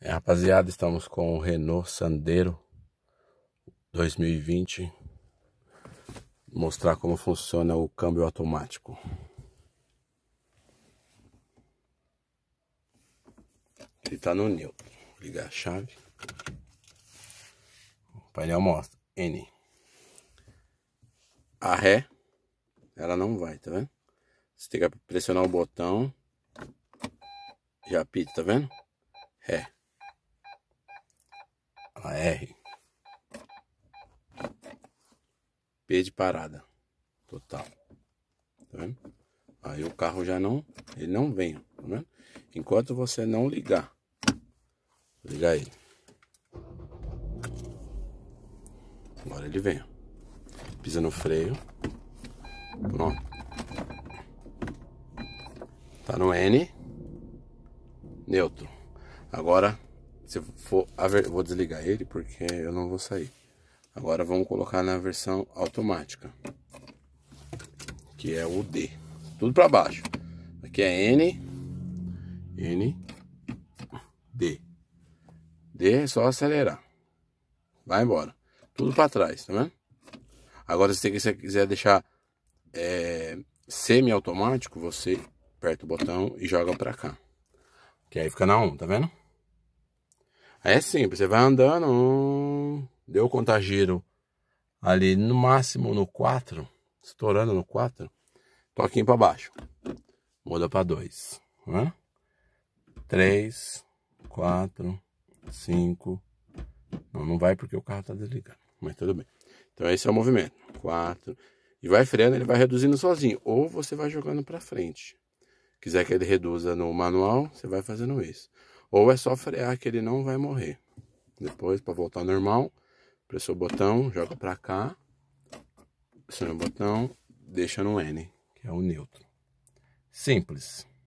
É, rapaziada, estamos com o Renault Sandero 2020. Mostrar como funciona o câmbio automático. Ele está no neutro. Ligar a chave. O painel mostra N. A ré, ela não vai, tá vendo? Você tem que pressionar o botão. Já apita, tá vendo? Ré. R. P de parada. Total. Tá vendo? Aí o carro já não, ele não vem, tá vendo? Enquanto você não ligar. Ligar ele. Agora ele vem. Pisa no freio. Pronto. Tá no N. Neutro. Agora se for ver... vou desligar ele porque eu não vou sair. Agora vamos colocar na versão automática, que é o D. Tudo para baixo. Aqui é N, N, D. D é só acelerar. Vai embora. Tudo para trás, tá vendo? Agora, se você quiser deixar é, semi-automático, você aperta o botão e joga para cá. Que aí fica na 1, tá vendo? É simples, você vai andando, deu contagiro ali no máximo no 4, estourando no 4, toquinho para baixo. Muda para 2, né? 3, 4, 5. Não, não vai porque o carro tá desligado, mas tudo bem. Então esse é o movimento. 4 e vai freando, ele vai reduzindo sozinho ou você vai jogando para frente. Quiser que ele reduza no manual, você vai fazendo isso. Ou é só frear que ele não vai morrer. Depois, para voltar ao normal, pressiona o botão, joga para cá, pressiona o botão, deixa no N, que é o neutro. Simples.